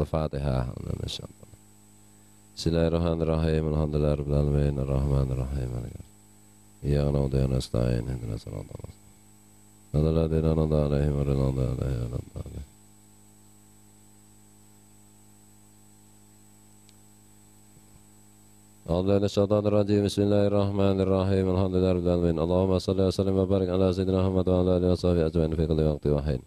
الفاتحة إن شاء الله بسم الله الرحمن الرحيم الحمد لله رب العالمين الرحمن الرحيم إياك نعبد وإياك نستعين اهدنا الصراط المستقيم الذين أنعمت عليهم غير المغضوب عليهم ولا الضالين أعوذ بالله من الشيطان الرجيم بسم الله الرحمن الرحيم الحمد لله رب العالمين اللهم صل وسلم وبارك على سيدنا محمد وعلى آله وصحبه أجمعين في كل وقت وحين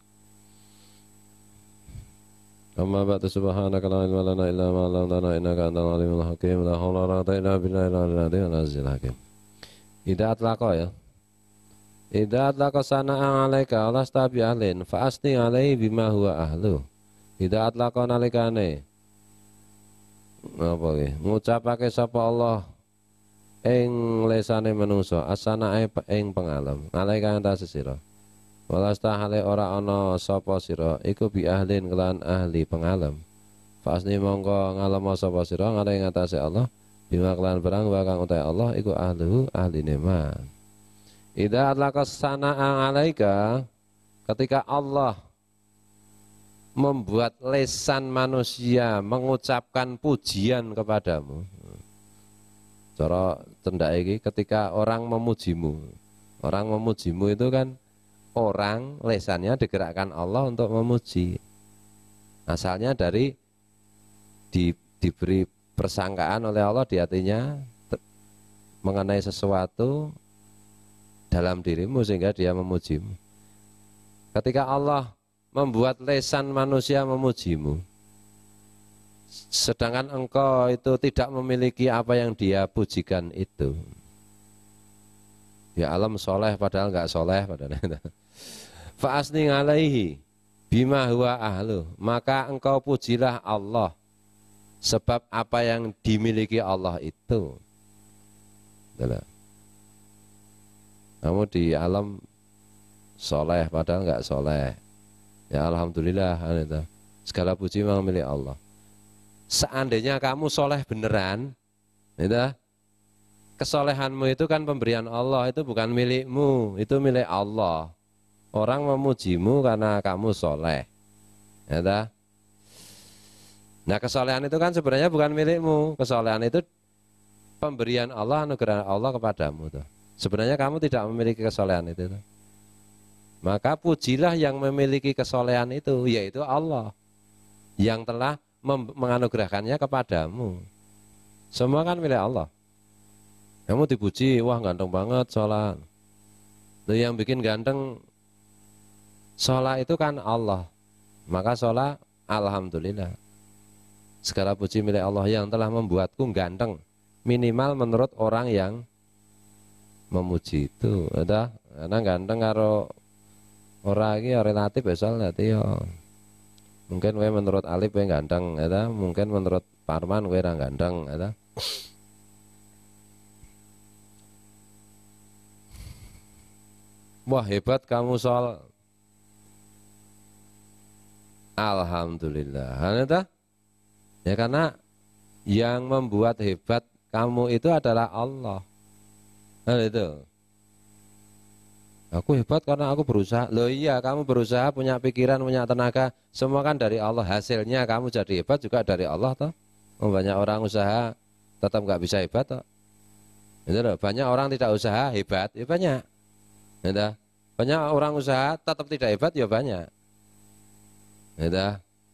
أما بعد سبحانك لا علم لنا إلا ما علمتنا إنك أنت العليم الحكيم لا حول ولا قوة إلا بالله العلي العظيم الحكيم إذا أطلق يا إذا أطلق صنع عليك ولا استبي أهلين فأسني عليه بما هو أهله إذا أطلق nalikane apa ini? ngucapake sapa Allah ing lesane manungsa asanae ing pengalem alaika walastahale ora ana sapa sira iku bi ahlin kelan ahli pengalam Fasni mongko ngalem sapa sira ngale ing atase Allah bima kelan barang wa kang utai Allah iku ahluhu ahli ma. Ida atlaka sanaa alaika ketika Allah membuat lesan manusia mengucapkan pujian kepadamu. Cara tenda iki ketika orang memujimu. Orang memujimu itu kan orang lesannya digerakkan Allah untuk memuji asalnya dari di, diberi persangkaan oleh Allah di hatinya mengenai sesuatu dalam dirimu sehingga dia memujimu ketika Allah membuat lesan manusia memujimu sedangkan engkau itu tidak memiliki apa yang dia pujikan itu ya alam soleh padahal nggak soleh padahal Faasni alaihi bima huwa ahlu. Maka engkau pujilah Allah sebab apa yang dimiliki Allah itu. Kamu di alam soleh padahal nggak soleh. Ya alhamdulillah segala puji memang milik Allah. Seandainya kamu soleh beneran, itu kesolehanmu itu kan pemberian Allah itu bukan milikmu, itu milik Allah. Orang memujimu karena kamu soleh. Ya, nah kesolehan itu kan sebenarnya bukan milikmu. Kesolehan itu pemberian Allah, anugerah Allah kepadamu. Tuh. Sebenarnya kamu tidak memiliki kesolehan itu. Tuh. Maka pujilah yang memiliki kesolehan itu, yaitu Allah. Yang telah menganugerahkannya kepadamu. Semua kan milik Allah. Kamu dipuji, wah ganteng banget sholat. Itu yang bikin ganteng Sholat itu kan Allah. Maka sholat Alhamdulillah. Segala puji milik Allah yang telah membuatku ganteng. Minimal menurut orang yang memuji itu. Ada, karena ganteng karo orang ini ya, relatif besok ya, nanti yo. Ya. Mungkin gue menurut Alif gue ganteng, ada. Mungkin menurut Parman gue orang ganteng, ada. Wah hebat kamu soal Alhamdulillah. Karena ya karena yang membuat hebat kamu itu adalah Allah. Nah, itu. Aku hebat karena aku berusaha. Loh iya, kamu berusaha punya pikiran, punya tenaga, semua kan dari Allah. Hasilnya kamu jadi hebat juga dari Allah toh. Oh, banyak orang usaha tetap nggak bisa hebat toh. Itu loh, banyak orang tidak usaha hebat, ya banyak. Itu. Banyak orang usaha tetap tidak hebat ya banyak. Gitu.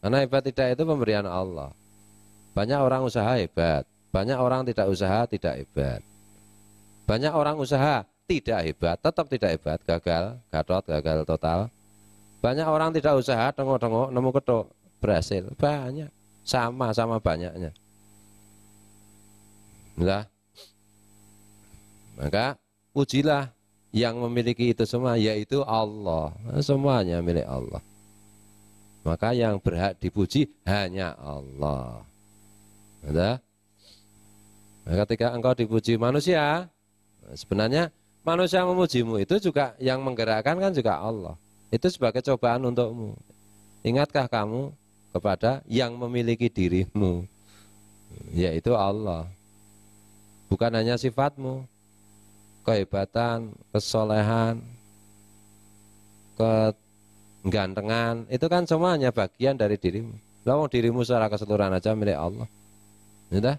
Karena hebat tidak itu pemberian Allah. Banyak orang usaha hebat, banyak orang tidak usaha tidak hebat. Banyak orang usaha tidak hebat, tetap tidak hebat, gagal, gadot, gagal total. Banyak orang tidak usaha, tengok-tengok, nemu ketuk, berhasil. Banyak, sama-sama banyaknya. Nah, maka ujilah yang memiliki itu semua, yaitu Allah. Semuanya milik Allah. Maka yang berhak dipuji hanya Allah. Ada? Nah, ketika engkau dipuji manusia, sebenarnya manusia memujimu itu juga yang menggerakkan kan juga Allah. Itu sebagai cobaan untukmu. Ingatkah kamu kepada yang memiliki dirimu, yaitu Allah. Bukan hanya sifatmu, kehebatan, kesolehan, ke gantengan, itu kan semuanya bagian dari dirimu. Lawang dirimu secara keseluruhan aja milik Allah. Sudah?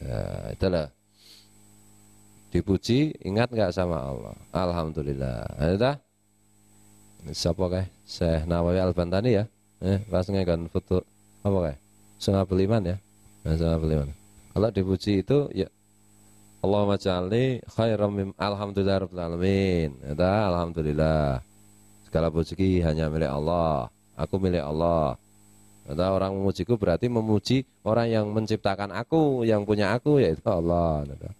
Ya, ya itulah. Dipuji, ingat nggak sama Allah? Alhamdulillah. Sudah? Ya Siapa kah? Syekh Nawawi Al-Bantani ya. Eh, pas ngekan foto apa kah? Sungai Beliman ya. Nah, eh, Sungai Beliman. Kalau dipuji itu ya Allahumma ja'alni khairam mim alhamdulillah rabbil alamin. ada ya alhamdulillah. Segala puji hanya milik Allah. Aku milik Allah. Ada ya orang memujiku berarti memuji orang yang menciptakan aku, yang punya aku yaitu Allah. Allah ya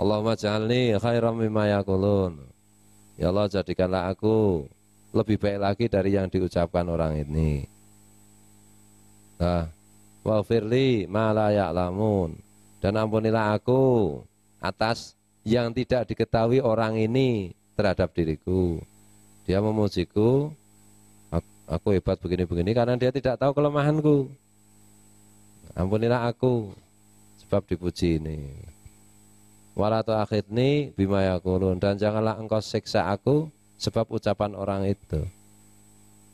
Allahumma ja'alni khairam mimma yaqulun. Ya Allah jadikanlah aku lebih baik lagi dari yang diucapkan orang ini. Nah, firli ma la ya'lamun dan ampunilah aku atas yang tidak diketahui orang ini terhadap diriku. Dia memujiku, aku hebat begini-begini karena dia tidak tahu kelemahanku. Ampunilah aku sebab dipuji ini. Walatu akhidni bima yakulun dan janganlah engkau siksa aku sebab ucapan orang itu.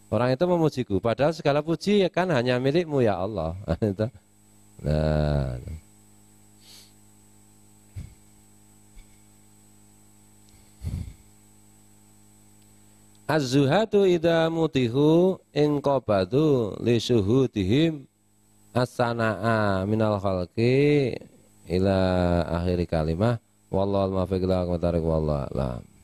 Orang itu memujiku padahal segala puji ya kan hanya milikmu ya Allah. nah. Az-zuhatu idha mutihu inqobatu li syuhudihim as-sana'a minal khalqi ila akhir kalimah Wallahul muwaffiq ila aqwamit wallahu a'lam